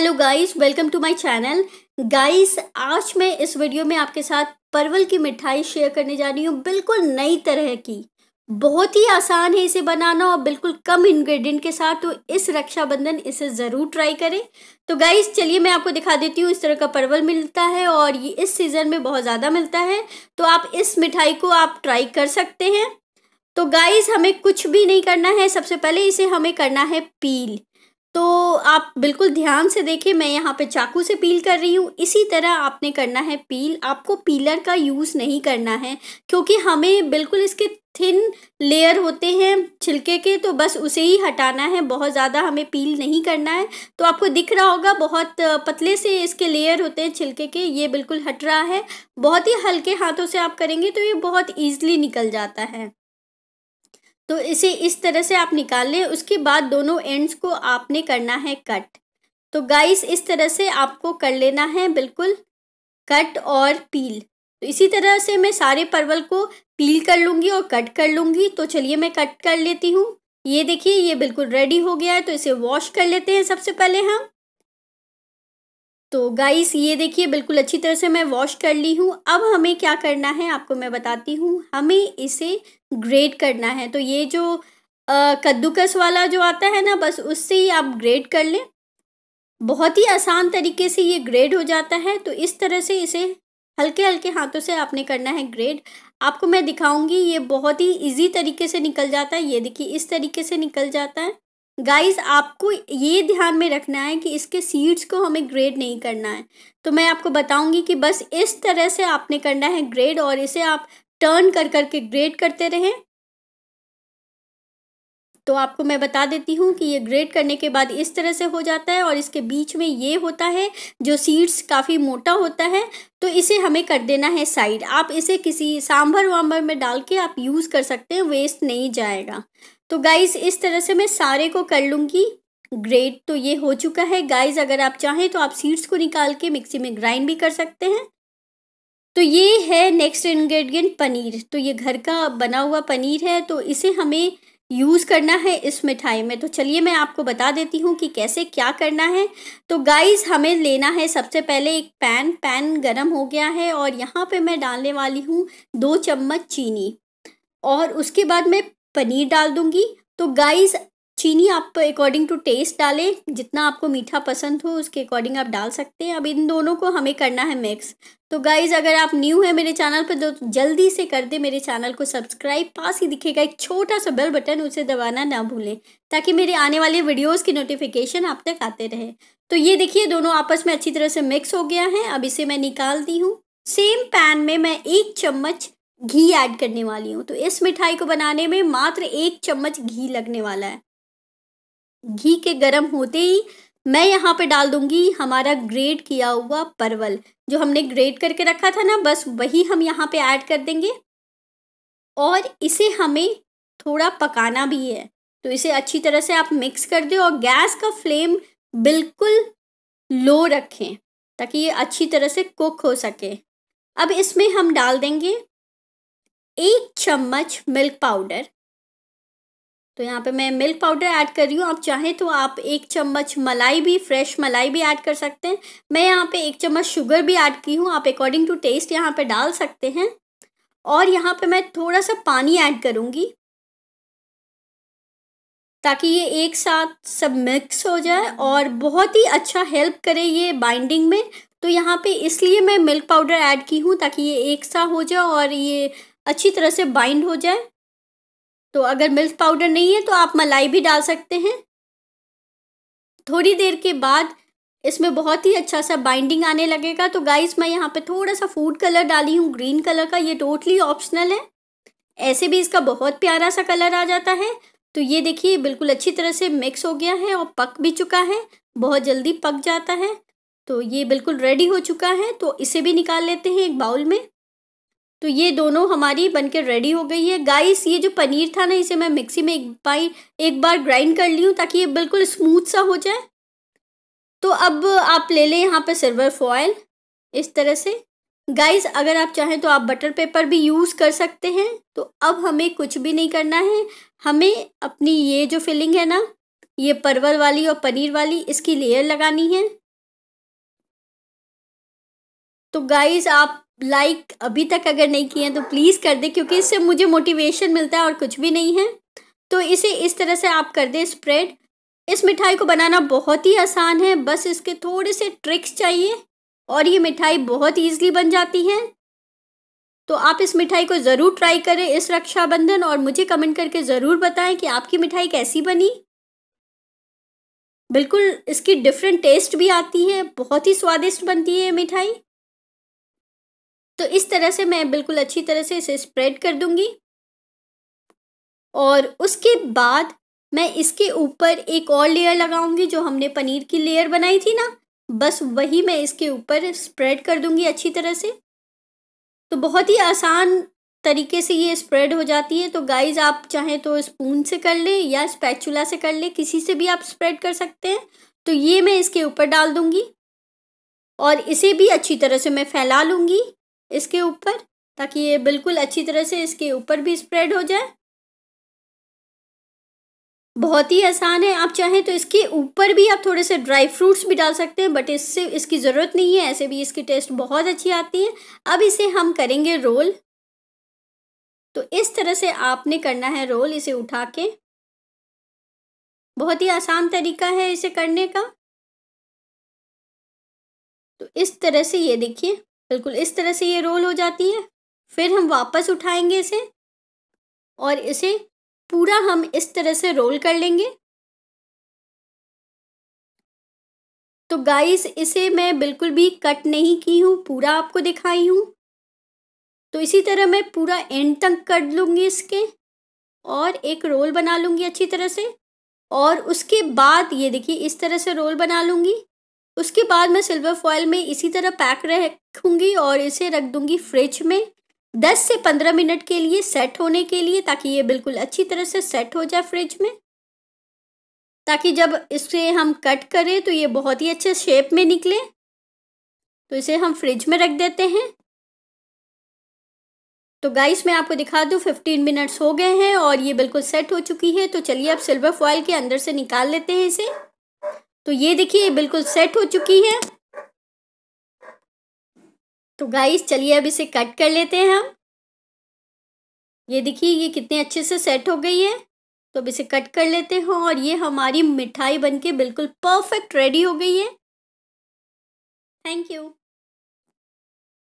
hello guys welcome to my channel guys आज मैं इस वीडियो में आपके साथ परवल की मिठाई शेयर करने जा रही हूँ बिल्कुल नई तरह की बहुत ही आसान है इसे बनाना और बिल्कुल कम इंग्रेडिएंट के साथ तो इस रक्षाबंधन इसे ज़रूर ट्राई करें तो गाइस चलिए मैं आपको दिखा देती हूँ इस तरह का परवल मिलता है और ये इस सीज़न में बहुत ज़्यादा मिलता है तो आप इस मिठाई को आप ट्राई कर सकते हैं तो गाइस हमें कुछ भी नहीं करना है सबसे पहले इसे हमें करना है पील तो आप बिल्कुल ध्यान से देखें मैं यहाँ पे चाकू से पील कर रही हूँ इसी तरह आपने करना है पील आपको पीलर का यूज़ नहीं करना है क्योंकि हमें बिल्कुल इसके थिन लेयर होते हैं छिलके के तो बस उसे ही हटाना है बहुत ज़्यादा हमें पील नहीं करना है तो आपको दिख रहा होगा बहुत पतले से इसके लेयर होते हैं छिलके के ये बिल्कुल हट रहा है बहुत ही हल्के हाथों से आप करेंगे तो ये बहुत ईजिली निकल जाता है तो इसे इस तरह से आप निकाल लें उसके बाद दोनों एंड्स को आपने करना है कट तो गाइस इस तरह से आपको कर लेना है बिल्कुल कट और पील तो इसी तरह से मैं सारे परवल को पील कर लूँगी और कट कर लूँगी तो चलिए मैं कट कर लेती हूँ ये देखिए ये बिल्कुल रेडी हो गया है तो इसे वॉश कर लेते हैं सबसे पहले हम तो गाइस ये देखिए बिल्कुल अच्छी तरह से मैं वॉश कर ली हूँ अब हमें क्या करना है आपको मैं बताती हूँ हमें इसे ग्रेट करना है तो ये जो कद्दूकस वाला जो आता है ना बस उससे ही आप ग्रेड कर लें बहुत ही आसान तरीके से ये ग्रेड हो जाता है तो इस तरह से इसे हल्के हल्के हाथों से आपने करना है ग्रेड आपको मैं दिखाऊंगी ये बहुत ही इजी तरीके से निकल जाता है ये देखिए इस तरीके से निकल जाता है गाइस आपको ये ध्यान में रखना है कि इसके सीड्स को हमें ग्रेड नहीं करना है तो मैं आपको बताऊंगी कि बस इस तरह से आपने करना है ग्रेड और इसे आप टर्न कर करके ग्रेड करते रहें तो आपको मैं बता देती हूँ कि ये ग्रेड करने के बाद इस तरह से हो जाता है और इसके बीच में ये होता है जो सीड्स काफ़ी मोटा होता है तो इसे हमें कर देना है साइड आप इसे किसी सांभर वाम्भर में डाल के आप यूज़ कर सकते हैं वेस्ट नहीं जाएगा तो गाइज इस तरह से मैं सारे को कर लूँगी ग्रेड तो ये हो चुका है गाइज अगर आप चाहें तो आप सीड्स को निकाल के मिक्सी में ग्राइंड भी कर सकते हैं तो ये है नेक्स्ट इन्ग्रेडियंट पनीर तो ये घर का बना हुआ पनीर है तो इसे हमें यूज़ करना है इस मिठाई में तो चलिए मैं आपको बता देती हूँ कि कैसे क्या करना है तो गाइस हमें लेना है सबसे पहले एक पैन पैन गरम हो गया है और यहाँ पे मैं डालने वाली हूँ दो चम्मच चीनी और उसके बाद मैं पनीर डाल दूँगी तो गाइस चीनी आप अकॉर्डिंग टू टेस्ट डालें जितना आपको मीठा पसंद हो उसके अकॉर्डिंग आप डाल सकते हैं अब इन दोनों को हमें करना है मिक्स तो गाइज़ अगर आप न्यू हैं मेरे चैनल पर तो जल्दी से कर दें मेरे चैनल को सब्सक्राइब पास ही दिखेगा एक छोटा सा बेल बटन उसे दबाना ना भूलें ताकि मेरे आने वाले वीडियोज़ की नोटिफिकेशन आप तक आते रहे तो ये देखिए दोनों आपस में अच्छी तरह से मिक्स हो गया है अब इसे मैं निकाल दी हूँ सेम पैन में मैं एक चम्मच घी ऐड करने वाली हूँ तो इस मिठाई को बनाने में मात्र एक चम्मच घी लगने वाला है घी के गर्म होते ही मैं यहाँ पे डाल दूंगी हमारा ग्रेट किया हुआ परवल जो हमने ग्रेट करके रखा था ना बस वही हम यहाँ पे ऐड कर देंगे और इसे हमें थोड़ा पकाना भी है तो इसे अच्छी तरह से आप मिक्स कर दो और गैस का फ्लेम बिल्कुल लो रखें ताकि ये अच्छी तरह से कुक हो सके अब इसमें हम डाल देंगे एक चम्मच मिल्क पाउडर तो यहाँ पे मैं मिल्क पाउडर ऐड कर रही हूँ आप चाहें तो आप एक चम्मच मलाई भी फ्रेश मलाई भी ऐड कर सकते हैं मैं यहाँ पे एक चम्मच शुगर भी ऐड की हूँ आप अकॉर्डिंग टू टेस्ट यहाँ पे डाल सकते हैं और यहाँ पे मैं थोड़ा सा पानी ऐड करूँगी ताकि ये एक साथ सब मिक्स हो जाए और बहुत ही अच्छा हेल्प करे ये बाइंडिंग में तो यहाँ पर इसलिए मैं मिल्क पाउडर ऐड की हूँ ताकि ये एक सा हो जाए और ये अच्छी तरह से बाइंड हो जाए तो अगर मिल्क पाउडर नहीं है तो आप मलाई भी डाल सकते हैं थोड़ी देर के बाद इसमें बहुत ही अच्छा सा बाइंडिंग आने लगेगा तो गाइस मैं यहाँ पे थोड़ा सा फूड कलर डाली हूँ ग्रीन कलर का ये टोटली ऑप्शनल है ऐसे भी इसका बहुत प्यारा सा कलर आ जाता है तो ये देखिए बिल्कुल अच्छी तरह से मिक्स हो गया है और पक भी चुका है बहुत जल्दी पक जाता है तो ये बिल्कुल रेडी हो चुका है तो इसे भी निकाल लेते हैं एक बाउल में तो ये दोनों हमारी बनकर रेडी हो गई है गाइस ये जो पनीर था ना इसे मैं मिक्सी में एक बाई एक बार ग्राइंड कर ली हूँ ताकि ये बिल्कुल स्मूथ सा हो जाए तो अब आप ले लें यहाँ पे सिल्वर फॉयल इस तरह से गाइस अगर आप चाहें तो आप बटर पेपर भी यूज़ कर सकते हैं तो अब हमें कुछ भी नहीं करना है हमें अपनी ये जो फिलिंग है ना ये परवल वाली और पनीर वाली इसकी लेयर लगानी है तो गाइस आप लाइक अभी तक अगर नहीं किए हैं तो प्लीज़ कर दें क्योंकि इससे मुझे मोटिवेशन मिलता है और कुछ भी नहीं है तो इसे इस तरह से आप कर दें स्प्रेड इस मिठाई को बनाना बहुत ही आसान है बस इसके थोड़े से ट्रिक्स चाहिए और ये मिठाई बहुत ईजली बन जाती है तो आप इस मिठाई को ज़रूर ट्राई करें इस रक्षाबंधन और मुझे कमेंट करके ज़रूर बताएं कि आपकी मिठाई कैसी बनी बिल्कुल इसकी डिफरेंट टेस्ट भी आती है बहुत ही स्वादिष्ट बनती है ये मिठाई तो इस तरह से मैं बिल्कुल अच्छी तरह से इसे स्प्रेड कर दूंगी और उसके बाद मैं इसके ऊपर एक और लेयर लगाऊंगी जो हमने पनीर की लेयर बनाई थी ना बस वही मैं इसके ऊपर स्प्रेड कर दूंगी अच्छी तरह से तो बहुत ही आसान तरीके से ये स्प्रेड हो जाती है तो गाइज आप चाहें तो स्पून से कर लें या स्पैचुला से कर लें किसी से भी आप स्प्रेड कर सकते हैं तो ये मैं इसके ऊपर डाल दूंगी और इसे भी अच्छी तरह से मैं फैला लूँगी इसके ऊपर ताकि ये बिल्कुल अच्छी तरह से इसके ऊपर भी स्प्रेड हो जाए बहुत ही आसान है आप चाहें तो इसके ऊपर भी आप थोड़े से ड्राई फ्रूट्स भी डाल सकते हैं बट इससे इसकी ज़रूरत नहीं है ऐसे भी इसकी टेस्ट बहुत अच्छी आती है अब इसे हम करेंगे रोल तो इस तरह से आपने करना है रोल इसे उठा के बहुत ही आसान तरीका है इसे करने का तो इस तरह से ये देखिए बिल्कुल इस तरह से ये रोल हो जाती है फिर हम वापस उठाएंगे इसे और इसे पूरा हम इस तरह से रोल कर लेंगे तो गाइस इसे मैं बिल्कुल भी कट नहीं की हूँ पूरा आपको दिखाई हूँ तो इसी तरह मैं पूरा एंड तक कर लूँगी इसके और एक रोल बना लूँगी अच्छी तरह से और उसके बाद ये देखिए इस तरह से रोल बना लूँगी उसके बाद मैं सिल्वर फॉयल में इसी तरह पैक रखूँगी और इसे रख दूँगी फ्रिज में दस से पंद्रह मिनट के लिए सेट होने के लिए ताकि ये बिल्कुल अच्छी तरह से सेट हो जाए फ्रिज में ताकि जब इसे हम कट करें तो ये बहुत ही अच्छे शेप में निकले तो इसे हम फ्रिज में रख देते हैं तो गाइस मैं आपको दिखा दूँ फिफ्टीन मिनट्स हो गए हैं और ये बिल्कुल सेट हो चुकी है तो चलिए अब सिल्वर फॉयल के अंदर से निकाल लेते हैं इसे तो ये देखिए बिल्कुल सेट हो चुकी है तो गाइस चलिए अब इसे कट कर लेते हैं हम ये देखिए ये कितने अच्छे से सेट हो गई है तो अब इसे कट कर लेते हैं और ये हमारी मिठाई बनके बिल्कुल परफेक्ट रेडी हो गई है थैंक यू